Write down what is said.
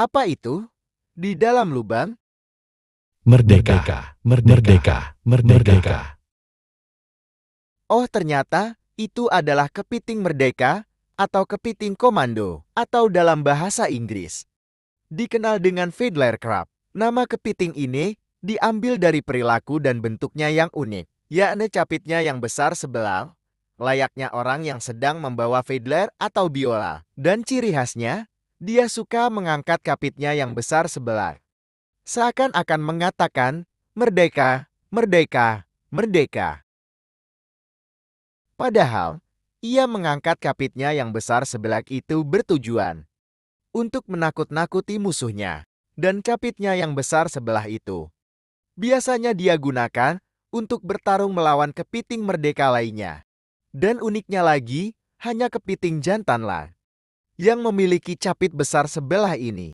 Apa itu? Di dalam lubang? Merdeka, merdeka, merdeka, merdeka. Oh ternyata, itu adalah kepiting merdeka atau kepiting komando atau dalam bahasa Inggris. Dikenal dengan fiddler crab, nama kepiting ini diambil dari perilaku dan bentuknya yang unik, yakni capitnya yang besar sebelah, layaknya orang yang sedang membawa fiddler atau biola, dan ciri khasnya dia suka mengangkat kapitnya yang besar sebelah. Seakan-akan mengatakan, merdeka, merdeka, merdeka. Padahal, ia mengangkat kapitnya yang besar sebelah itu bertujuan untuk menakut-nakuti musuhnya dan kapitnya yang besar sebelah itu. Biasanya dia gunakan untuk bertarung melawan kepiting merdeka lainnya. Dan uniknya lagi, hanya kepiting jantanlah yang memiliki capit besar sebelah ini.